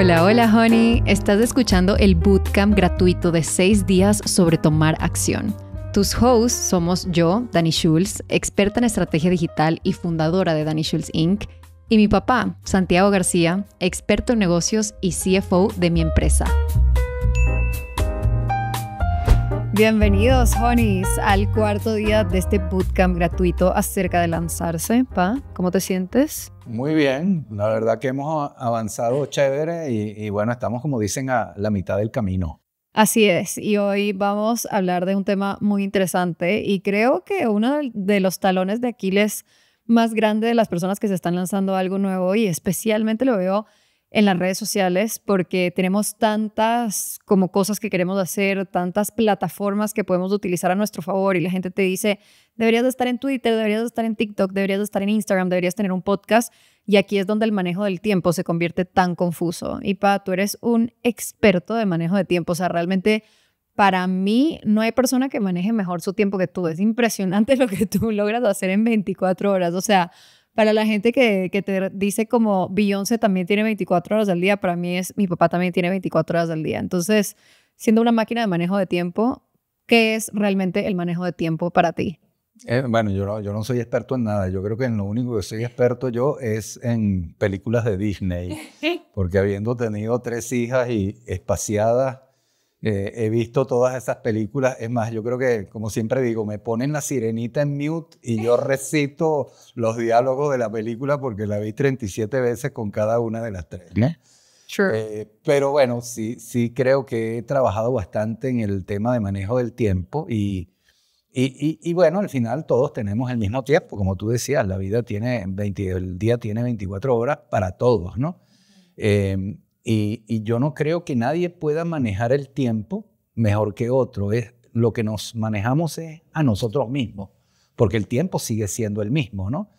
Hola, hola, honey. Estás escuchando el bootcamp gratuito de seis días sobre tomar acción. Tus hosts somos yo, Dani Schulz, experta en estrategia digital y fundadora de Dani Schulz Inc., y mi papá, Santiago García, experto en negocios y CFO de mi empresa. Bienvenidos, honeys, al cuarto día de este bootcamp gratuito acerca de lanzarse. Pa, ¿cómo te sientes? Muy bien, la verdad que hemos avanzado chévere y, y bueno, estamos como dicen a la mitad del camino. Así es, y hoy vamos a hablar de un tema muy interesante y creo que uno de los talones de Aquiles más grande de las personas que se están lanzando algo nuevo y especialmente lo veo en las redes sociales porque tenemos tantas como cosas que queremos hacer, tantas plataformas que podemos utilizar a nuestro favor y la gente te dice, deberías de estar en Twitter, deberías de estar en TikTok, deberías de estar en Instagram, deberías tener un podcast y aquí es donde el manejo del tiempo se convierte tan confuso. Y pa, tú eres un experto de manejo de tiempo, o sea, realmente para mí no hay persona que maneje mejor su tiempo que tú, es impresionante lo que tú logras hacer en 24 horas, o sea, para la gente que, que te dice como Beyoncé también tiene 24 horas al día, para mí es mi papá también tiene 24 horas al día. Entonces, siendo una máquina de manejo de tiempo, ¿qué es realmente el manejo de tiempo para ti? Eh, bueno, yo no, yo no soy experto en nada. Yo creo que en lo único que soy experto yo es en películas de Disney. Porque habiendo tenido tres hijas y espaciadas eh, he visto todas esas películas. Es más, yo creo que, como siempre digo, me ponen la sirenita en mute y yo recito los diálogos de la película porque la vi 37 veces con cada una de las tres. Eh, pero bueno, sí, sí creo que he trabajado bastante en el tema de manejo del tiempo y, y, bueno, al final todos tenemos el mismo tiempo, como tú decías, la vida tiene 20, el día tiene 24 horas para todos, ¿no? Y, yo no creo que nadie pueda manejar el tiempo mejor que otro. Es, lo que nos manejamos es a nosotros mismos, porque el tiempo sigue siendo el mismo, ¿no?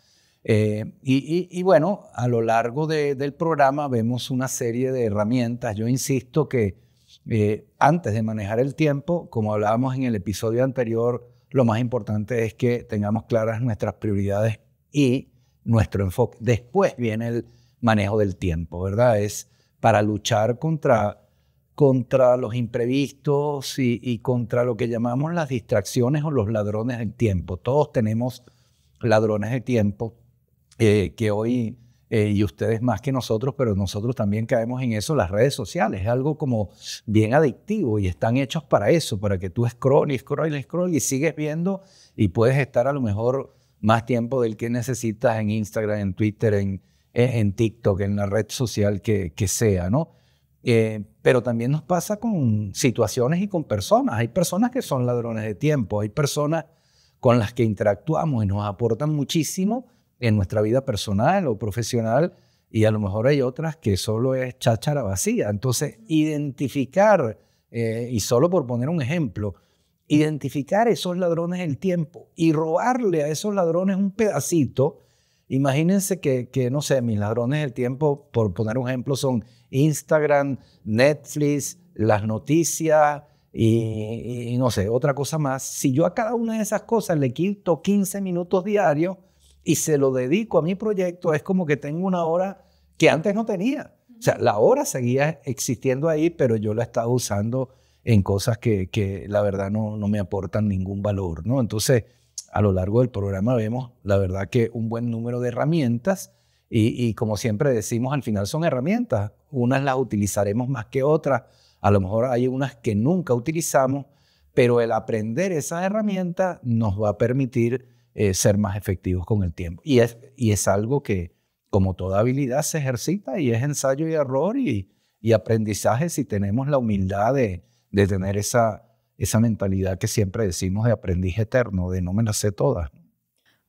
Eh, y, bueno, a lo largo del programa vemos una serie de herramientas. Yo insisto que eh, antes de manejar el tiempo, como hablábamos en el episodio anterior, lo más importante es que tengamos claras nuestras prioridades y nuestro enfoque. Después viene el manejo del tiempo, ¿verdad? Es para luchar contra, contra los imprevistos y, contra lo que llamamos las distracciones o los ladrones del tiempo. Todos tenemos ladrones de tiempo eh, que hoy, eh, y ustedes más que nosotros, pero nosotros también caemos en eso, las redes sociales, es algo como bien adictivo y están hechos para eso, para que tú scroll y scroll y scroll y sigues viendo y puedes estar a lo mejor más tiempo del que necesitas en Instagram, en Twitter, en, eh, en TikTok, en la red social que, sea, ¿no? Eh, pero también nos pasa con situaciones y con personas. Hay personas que son ladrones de tiempo, hay personas con las que interactuamos y nos aportan muchísimo en nuestra vida personal o profesional y a lo mejor hay otras que solo es cháchara vacía. Entonces, identificar, eh, y solo por poner un ejemplo, identificar esos ladrones del tiempo y robarle a esos ladrones un pedacito Imagínense que, no sé, mis ladrones del tiempo, por poner un ejemplo, son Instagram, Netflix, las noticias y, no sé, otra cosa más. Si yo a cada una de esas cosas le quito 15 minutos diarios y se lo dedico a mi proyecto, es como que tengo una hora que antes no tenía. O sea, la hora seguía existiendo ahí, pero yo la estaba usando en cosas que, la verdad no, no me aportan ningún valor, ¿no? Entonces, a lo largo del programa vemos, la verdad, que un buen número de herramientas y, como siempre decimos, al final son herramientas. Unas las utilizaremos más que otras. A lo mejor hay unas que nunca utilizamos, pero el aprender esas herramientas nos va a permitir eh, ser más efectivos con el tiempo. Y es, y es algo que, como toda habilidad, se ejercita y es ensayo y error y, aprendizaje si tenemos la humildad de, de tener esa, esa mentalidad que siempre decimos de aprendiz eterno, de no me nace toda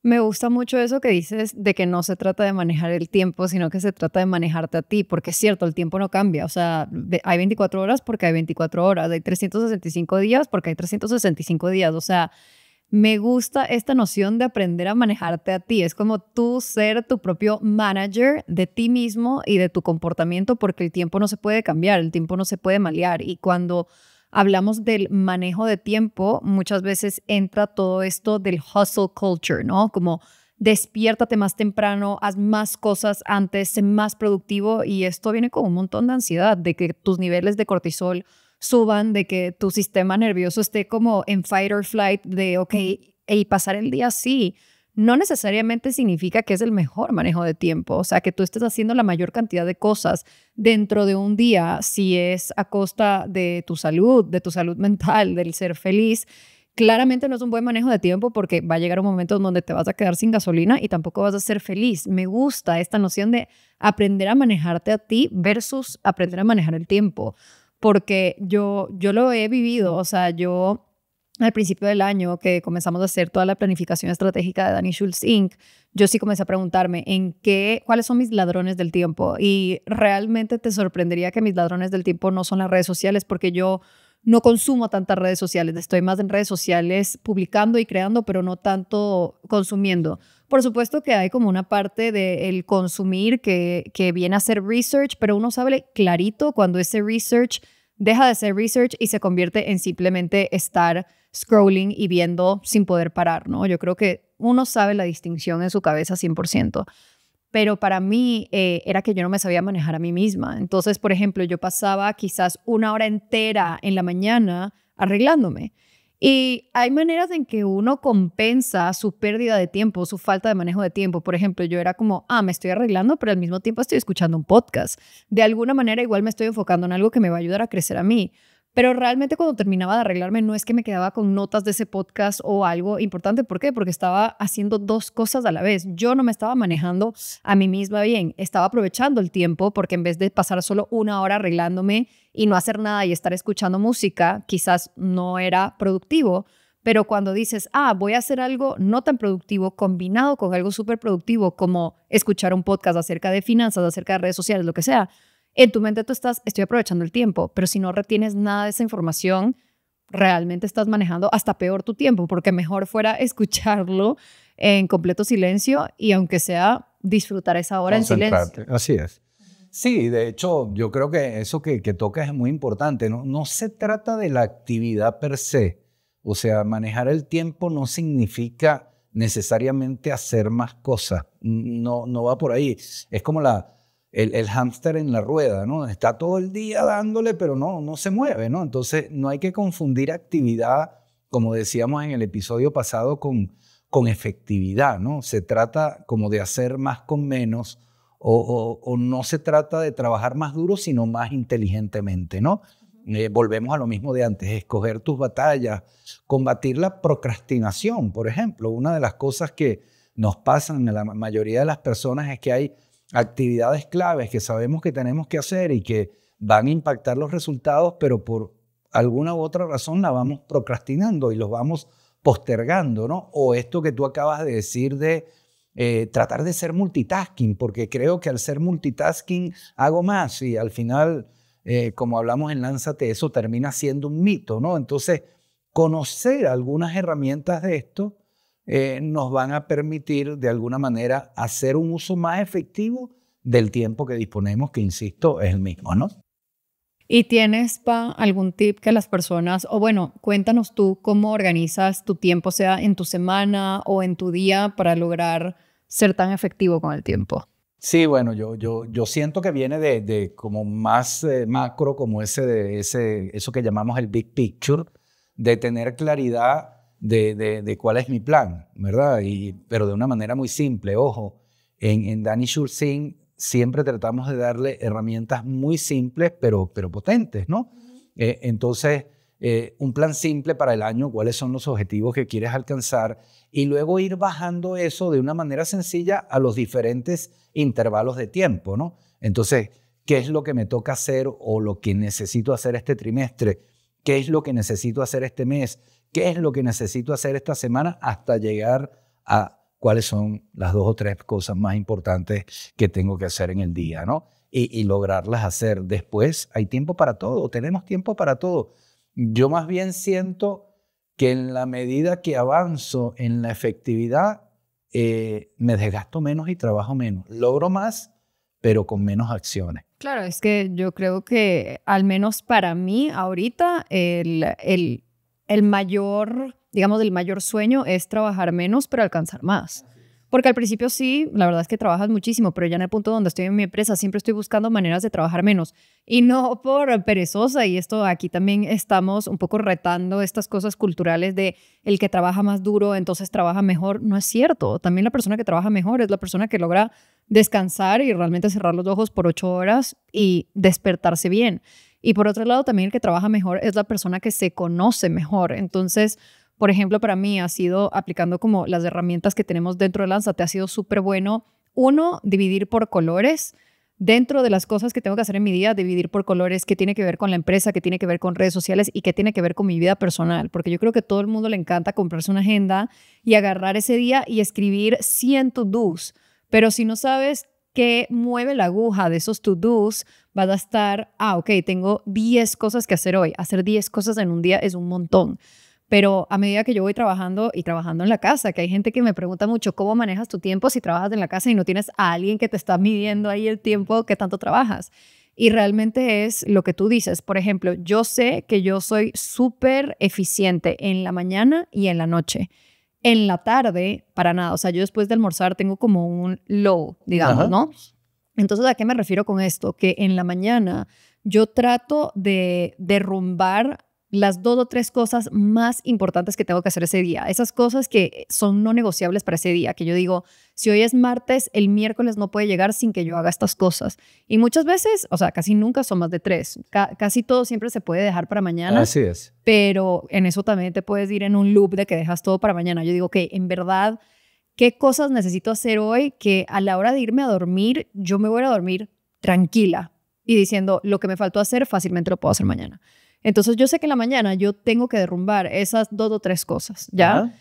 Me gusta mucho eso que dices de que no se trata de manejar el tiempo, sino que se trata de manejarte a ti, porque es cierto, el tiempo no cambia, o sea, hay 24 horas porque hay 24 horas, hay 365 días porque hay 365 días, o sea, me gusta esta noción de aprender a manejarte a ti, es como tú ser tu propio manager de ti mismo y de tu comportamiento, porque el tiempo no se puede cambiar, el tiempo no se puede malear y cuando hablamos del manejo de tiempo, muchas veces entra todo esto del hustle culture, ¿no? Como despiértate más temprano, haz más cosas antes, sé más productivo y esto viene con un montón de ansiedad, de que tus niveles de cortisol suban, de que tu sistema nervioso esté como en fight or flight, de, ok, y pasar el día así no necesariamente significa que es el mejor manejo de tiempo, o sea, que tú estés haciendo la mayor cantidad de cosas dentro de un día, si es a costa de tu salud, de tu salud mental, del ser feliz. Claramente no es un buen manejo de tiempo porque va a llegar un momento donde te vas a quedar sin gasolina y tampoco vas a ser feliz. Me gusta esta noción de aprender a manejarte a ti versus aprender a manejar el tiempo, porque yo, yo lo he vivido, o sea, yo al principio del año que comenzamos a hacer toda la planificación estratégica de Danny Schultz Inc., yo sí comencé a preguntarme en qué, cuáles son mis ladrones del tiempo. Y realmente te sorprendería que mis ladrones del tiempo no son las redes sociales porque yo no consumo tantas redes sociales, estoy más en redes sociales publicando y creando, pero no tanto consumiendo. Por supuesto que hay como una parte del consumir que, que viene a ser research, pero uno sabe clarito cuando ese research deja de ser research y se convierte en simplemente estar scrolling y viendo sin poder parar, ¿no? Yo creo que uno sabe la distinción en su cabeza 100%, pero para mí eh, era que yo no me sabía manejar a mí misma. Entonces, por ejemplo, yo pasaba quizás una hora entera en la mañana arreglándome y hay maneras en que uno compensa su pérdida de tiempo, su falta de manejo de tiempo. Por ejemplo, yo era como, ah, me estoy arreglando, pero al mismo tiempo estoy escuchando un podcast. De alguna manera igual me estoy enfocando en algo que me va a ayudar a crecer a mí. Pero realmente cuando terminaba de arreglarme no es que me quedaba con notas de ese podcast o algo importante. ¿Por qué? Porque estaba haciendo dos cosas a la vez. Yo no me estaba manejando a mí misma bien. Estaba aprovechando el tiempo porque en vez de pasar solo una hora arreglándome y no hacer nada y estar escuchando música quizás no era productivo, pero cuando dices, ah, voy a hacer algo no tan productivo combinado con algo súper productivo como escuchar un podcast acerca de finanzas, acerca de redes sociales, lo que sea, en tu mente tú estás, estoy aprovechando el tiempo, pero si no retienes nada de esa información, realmente estás manejando hasta peor tu tiempo, porque mejor fuera escucharlo en completo silencio y aunque sea disfrutar esa hora en silencio. Así es. Sí, de hecho, yo creo que eso que, que tocas es muy importante. ¿no? se trata de la actividad per se. O sea, manejar el tiempo no significa necesariamente hacer más cosas. No, va por ahí. Es como el, hámster en la rueda, ¿no? Está todo el día dándole, pero no, no se mueve, ¿no? Entonces, no hay que confundir actividad, como decíamos en el episodio pasado, con, efectividad, ¿no? Se trata como de hacer más con menos o, no se trata de trabajar más duro, sino más inteligentemente, ¿no? Eh, volvemos a lo mismo de antes, escoger tus batallas, combatir la procrastinación, por ejemplo. Una de las cosas que nos pasan a la mayoría de las personas es que hay actividades claves que sabemos que tenemos que hacer y que van a impactar los resultados, pero por alguna u otra razón la vamos procrastinando y los vamos postergando, ¿no? O esto que tú acabas de decir de eh, tratar de ser multitasking, porque creo que al ser multitasking hago más y al final, eh, como hablamos en Lánzate, eso termina siendo un mito, ¿no? Entonces, conocer algunas herramientas de esto eh, nos van a permitir de alguna manera hacer un uso más efectivo del tiempo que disponemos, que insisto, es el mismo, ¿no? ¿Y tienes, Pa, algún tip que las personas, o bueno, cuéntanos tú cómo organizas tu tiempo, sea en tu semana o en tu día, para lograr ser tan efectivo con el tiempo? Sí, bueno, yo, yo, yo siento que viene de, como más eh, macro, como ese, de ese, eso que llamamos el big picture, de tener claridad de, cuál es mi plan, ¿verdad? Y, pero de una manera muy simple, ojo, en, en Danny siempre tratamos de darle herramientas muy simples, pero, pero potentes, ¿no? Eh, entonces, eh, un plan simple para el año, cuáles son los objetivos que quieres alcanzar y luego ir bajando eso de una manera sencilla a los diferentes intervalos de tiempo, ¿no? Entonces, ¿qué es lo que me toca hacer o lo que necesito hacer este trimestre? ¿Qué es lo que necesito hacer este mes? ¿Qué es lo que necesito hacer esta semana hasta llegar a, cuáles son las dos o tres cosas más importantes que tengo que hacer en el día, ¿no? Y, lograrlas hacer. Después hay tiempo para todo, tenemos tiempo para todo. Yo más bien siento que en la medida que avanzo en la efectividad, eh, me desgasto menos y trabajo menos. Logro más, pero con menos acciones. Claro, es que yo creo que al menos para mí ahorita el, el, el mayor digamos, el mayor sueño es trabajar menos pero alcanzar más. Porque al principio sí, la verdad es que trabajas muchísimo, pero ya en el punto donde estoy en mi empresa siempre estoy buscando maneras de trabajar menos. Y no por perezosa, y esto aquí también estamos un poco retando estas cosas culturales de el que trabaja más duro, entonces trabaja mejor. No es cierto. También la persona que trabaja mejor es la persona que logra descansar y realmente cerrar los ojos por ocho horas y despertarse bien. Y por otro lado, también el que trabaja mejor es la persona que se conoce mejor. Entonces, por ejemplo, para mí ha sido aplicando como las herramientas que tenemos dentro de Lanza. Te ha sido súper bueno. Uno, dividir por colores. Dentro de las cosas que tengo que hacer en mi día, dividir por colores que tiene que ver con la empresa, que tiene que ver con redes sociales y qué tiene que ver con mi vida personal, porque yo creo que todo el mundo le encanta comprarse una agenda y agarrar ese día y escribir 100 to-dos, pero si no sabes qué mueve la aguja de esos to-dos, vas a estar, ah, ok, tengo 10 cosas que hacer hoy. Hacer 10 cosas en un día es un montón. Pero a medida que yo voy trabajando y trabajando en la casa, que hay gente que me pregunta mucho cómo manejas tu tiempo si trabajas en la casa y no tienes a alguien que te está midiendo ahí el tiempo que tanto trabajas. Y realmente es lo que tú dices. Por ejemplo, yo sé que yo soy súper eficiente en la mañana y en la noche. En la tarde, para nada. O sea, yo después de almorzar tengo como un low, digamos, ¿no? Entonces, ¿a qué me refiero con esto? Que en la mañana yo trato de derrumbar las dos o tres cosas más importantes que tengo que hacer ese día. Esas cosas que son no negociables para ese día, que yo digo, si hoy es martes, el miércoles no puede llegar sin que yo haga estas cosas. Y muchas veces, o sea, casi nunca son más de tres. casi todo siempre se puede dejar para mañana. Así es. Pero en eso también te puedes ir en un loop de que dejas todo para mañana. Yo digo que en verdad, ¿qué cosas necesito hacer hoy que a la hora de irme a dormir, yo me voy a dormir tranquila y diciendo, lo que me faltó hacer fácilmente lo puedo hacer mañana. Entonces yo sé que en la mañana yo tengo que derrumbar esas dos o tres cosas, ¿ya?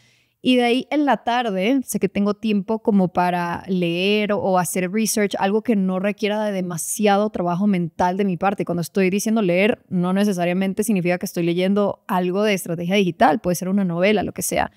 Y de ahí en la tarde sé que tengo tiempo como para leer o hacer research, algo que no requiera de demasiado trabajo mental de mi parte. Cuando estoy diciendo leer, no necesariamente significa que estoy leyendo algo de estrategia digital, puede ser una novela, lo que sea.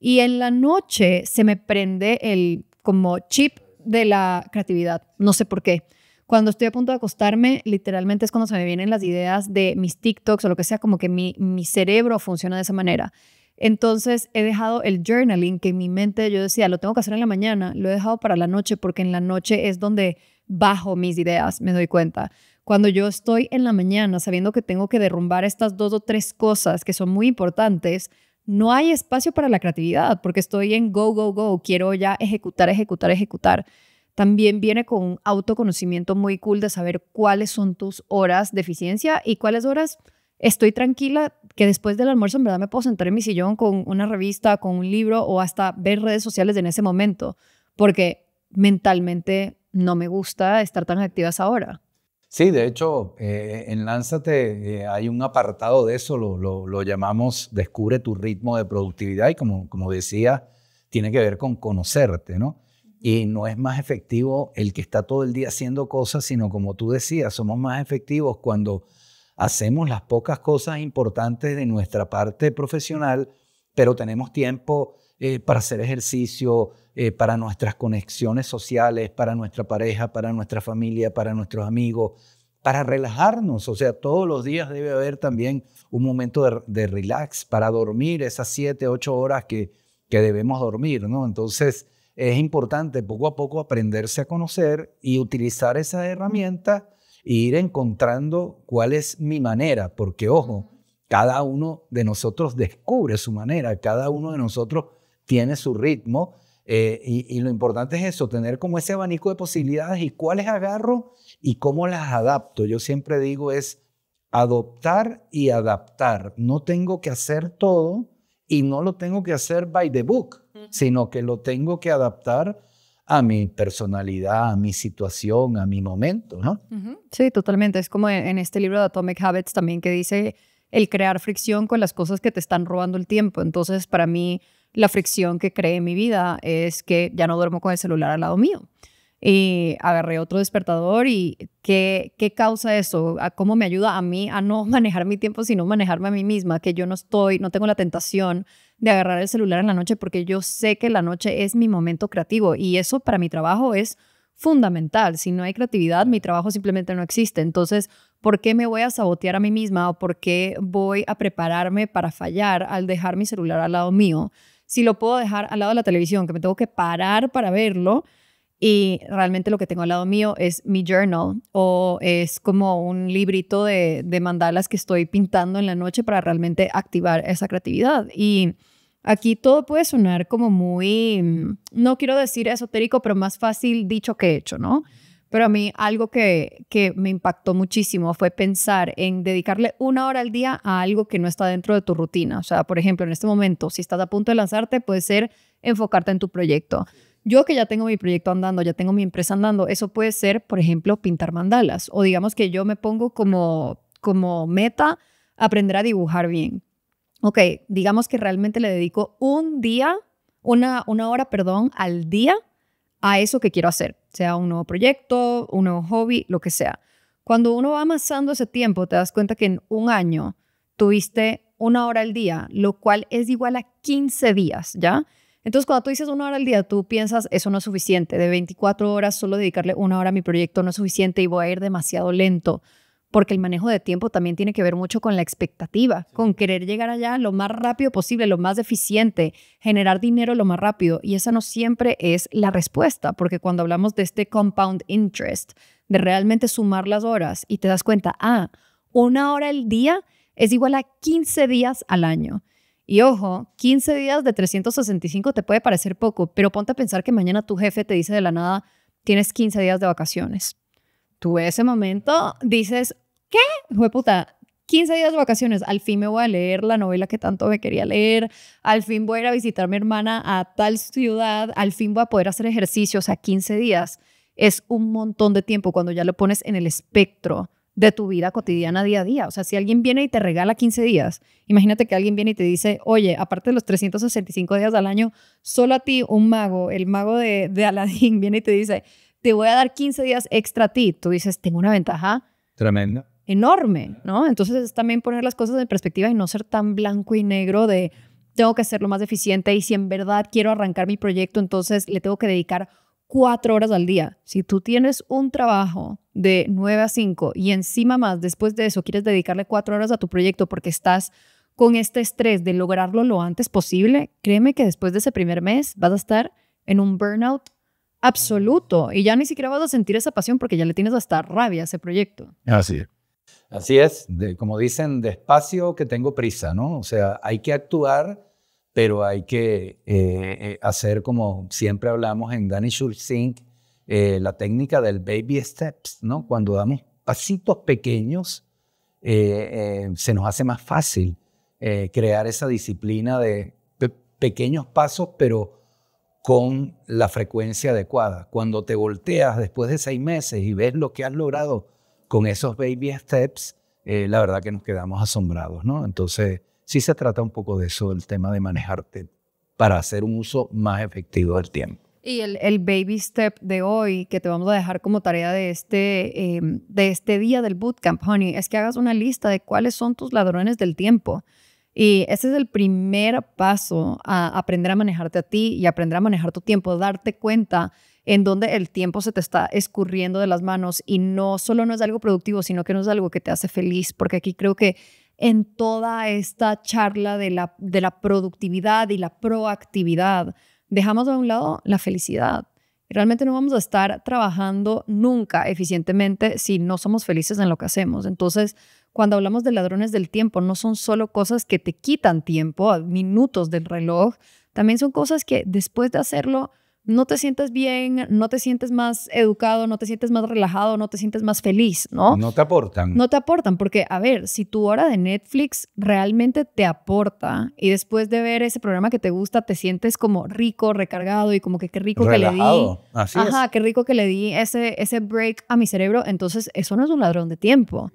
Y en la noche se me prende el como chip de la creatividad, no sé por qué. Cuando estoy a punto de acostarme, literalmente es cuando se me vienen las ideas de mis TikToks o lo que sea, como que mi, cerebro funciona de esa manera. Entonces he dejado el journaling que en mi mente yo decía, lo tengo que hacer en la mañana, lo he dejado para la noche porque en la noche es donde bajo mis ideas, me doy cuenta. Cuando yo estoy en la mañana sabiendo que tengo que derrumbar estas dos o tres cosas que son muy importantes, no hay espacio para la creatividad porque estoy en go, go, go, quiero ya ejecutar, ejecutar, ejecutar también viene con un autoconocimiento muy cool de saber cuáles son tus horas de eficiencia y cuáles horas estoy tranquila que después del almuerzo en verdad me puedo sentar en mi sillón con una revista, con un libro o hasta ver redes sociales en ese momento, porque mentalmente no me gusta estar tan activas ahora. Sí, de hecho, eh, en Lánzate eh, hay un apartado de eso, lo, lo, lo, llamamos Descubre tu ritmo de productividad y como, como decía, tiene que ver con conocerte, ¿no? y no es más efectivo el que está todo el día haciendo cosas, sino como tú decías, somos más efectivos cuando hacemos las pocas cosas importantes de nuestra parte profesional, pero tenemos tiempo eh, para hacer ejercicio, eh, para nuestras conexiones sociales, para nuestra pareja, para nuestra familia, para nuestros amigos, para relajarnos. O sea, todos los días debe haber también un momento de, relax para dormir esas siete, ocho horas que, que debemos dormir, ¿no? Entonces, es importante poco a poco aprenderse a conocer y utilizar esa herramienta e ir encontrando cuál es mi manera, porque ojo, cada uno de nosotros descubre su manera, cada uno de nosotros tiene su ritmo eh, y, y, lo importante es eso, tener como ese abanico de posibilidades y cuáles agarro y cómo las adapto. Yo siempre digo es adoptar y adaptar. No tengo que hacer todo y no lo tengo que hacer by the book sino que lo tengo que adaptar a mi personalidad, a mi situación, a mi momento, ¿no? Sí, totalmente. Es como en este libro de Atomic Habits también que dice el crear fricción con las cosas que te están robando el tiempo. Entonces, para mí, la fricción que cree en mi vida es que ya no duermo con el celular al lado mío y agarré otro despertador y ¿qué, qué causa eso? ¿Cómo me ayuda a mí a no manejar mi tiempo, sino manejarme a mí misma? Que yo no estoy, no tengo la tentación de agarrar el celular en la noche porque yo sé que la noche es mi momento creativo y eso para mi trabajo es fundamental. Si no hay creatividad, mi trabajo simplemente no existe. Entonces, ¿por qué me voy a sabotear a mí misma o por qué voy a prepararme para fallar al dejar mi celular al lado mío? Si lo puedo dejar al lado de la televisión, que me tengo que parar para verlo, y realmente lo que tengo al lado mío es mi journal o es como un librito de, mandalas que estoy pintando en la noche para realmente activar esa creatividad. Y aquí todo puede sonar como muy, mm, no quiero decir esotérico, pero más fácil dicho que hecho, ¿no? Pero a mí algo que, que me impactó muchísimo fue pensar en dedicarle una hora al día a algo que no está dentro de tu rutina. O sea, por ejemplo, en este momento, si estás a punto de lanzarte, puede ser enfocarte en tu proyecto. Yo que ya tengo mi proyecto andando, ya tengo mi empresa andando, eso puede ser, por ejemplo, pintar mandalas o digamos que yo me pongo como, como meta aprender a dibujar bien. Ok, digamos que realmente le dedico un día, una, una hora, perdón, al día a eso que quiero hacer, sea un nuevo proyecto, un nuevo hobby, lo que sea. Cuando uno va amasando ese tiempo, te das cuenta que en un año tuviste una hora al día, lo cual es igual a 15 días, ¿ya? Entonces, cuando tú dices una hora al día, tú piensas, eso no es suficiente. De 24 horas, solo dedicarle una hora a mi proyecto no es suficiente y voy a ir demasiado lento. Porque el manejo de tiempo también tiene que ver mucho con la expectativa, con querer llegar allá lo más rápido posible, lo más eficiente, generar dinero lo más rápido. Y esa no siempre es la respuesta, porque cuando hablamos de este compound interest, de realmente sumar las horas y te das cuenta, ah, una hora al día es igual a 15 días al año. Y ojo, 15 días de 365 te puede parecer poco, pero ponte a pensar que mañana tu jefe te dice de la nada, tienes 15 días de vacaciones. Tú en ese momento dices, ¿qué? Jue puta, 15 días de vacaciones, al fin me voy a leer la novela que tanto me quería leer, al fin voy a ir a visitar a mi hermana a tal ciudad, al fin voy a poder hacer ejercicios o sea, 15 días es un montón de tiempo cuando ya lo pones en el espectro de tu vida cotidiana día a día. O sea, si alguien viene y te regala 15 días, imagínate que alguien viene y te dice, oye, aparte de los 365 días al año, solo a ti un mago, el mago de, Aladdin, viene y te dice, te voy a dar 15 días extra a ti. Tú dices, tengo una ventaja. Tremenda. Enorme, ¿no? Entonces es también poner las cosas en perspectiva y no ser tan blanco y negro de tengo que ser lo más eficiente y si en verdad quiero arrancar mi proyecto, entonces le tengo que dedicar cuatro horas al día. Si tú tienes un trabajo de nueve a cinco y encima más después de eso quieres dedicarle cuatro horas a tu proyecto porque estás con este estrés de lograrlo lo antes posible, créeme que después de ese primer mes vas a estar en un burnout absoluto y ya ni siquiera vas a sentir esa pasión porque ya le tienes hasta rabia a ese proyecto. Así es. Así es, como dicen, despacio que tengo prisa, ¿no? O sea, hay que actuar pero hay que eh, eh, hacer como siempre hablamos en Danny Schulzink, eh, la técnica del baby steps, ¿no? Cuando damos pasitos pequeños, se nos hace más fácil crear esa disciplina de pequeños pasos, pero con la frecuencia adecuada. Cuando te volteas después de seis meses y ves lo que has logrado con esos baby steps, la verdad que nos quedamos asombrados, ¿no? Entonces, sí se trata un poco de eso, el tema de manejarte para hacer un uso más efectivo del tiempo. Y el, baby step de hoy que te vamos a dejar como tarea de este, em, de este día del bootcamp, honey, es que hagas una lista de cuáles son tus ladrones del tiempo. Y ese es el primer paso a aprender a manejarte a ti y aprender a manejar tu tiempo, darte cuenta en dónde el tiempo se te está escurriendo de las manos y no solo no es algo productivo, sino que no es algo que te hace feliz, porque aquí creo que en toda esta charla de la, productividad y la proactividad. Dejamos de un lado la felicidad. Realmente no vamos a estar trabajando nunca eficientemente si no somos felices en lo que hacemos. Entonces, cuando hablamos de ladrones del tiempo, no son solo cosas que te quitan tiempo, minutos del reloj, también son cosas que después de hacerlo no te sientes bien, no te sientes más educado, no te sientes más relajado, no te sientes más feliz, ¿no? No te aportan. No te aportan, porque, a ver, si tu hora de Netflix realmente te aporta y después de ver ese programa que te gusta te sientes como rico, recargado y como que qué rico que le di. ajá, qué rico que le di ese, ese break a mi cerebro, entonces eso no es un ladrón de tiempo.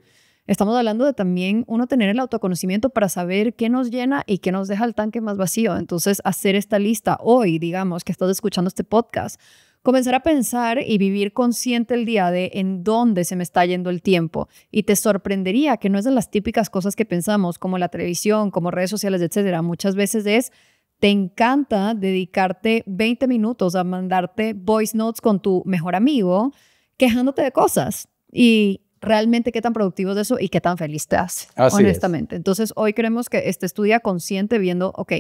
Estamos hablando de también uno tener el autoconocimiento para saber qué nos llena y qué nos deja el tanque más vacío. Entonces, hacer esta lista hoy, digamos, que estás escuchando este podcast comenzar a pensar y vivir consciente el día de en dónde se me está yendo el tiempo. Y te sorprendería que no es de las típicas cosas que pensamos, como la televisión, como redes sociales, etcétera. Muchas veces es te encanta dedicarte 20 minutos a mandarte voice notes con tu mejor amigo quejándote de cosas. Y realmente qué tan productivo es eso y qué tan feliz te hace, honestamente. Entonces, hoy queremos que este estudia consciente viendo, ok,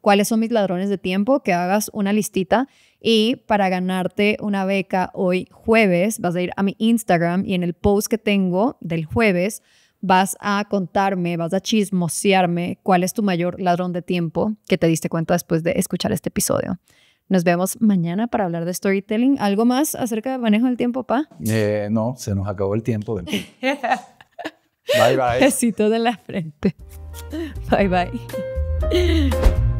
cuáles son mis ladrones de tiempo, que hagas una listita y para ganarte una beca hoy jueves, vas a ir a mi Instagram y en el post que tengo del jueves vas a contarme, vas a chismosearme cuál es tu mayor ladrón de tiempo que te diste cuenta después de escuchar este episodio. Nos vemos mañana para hablar de storytelling. ¿Algo más acerca de manejo del tiempo, Pa? Eh, no, se nos acabó el tiempo. bye, bye. Besito de la frente. Bye, bye.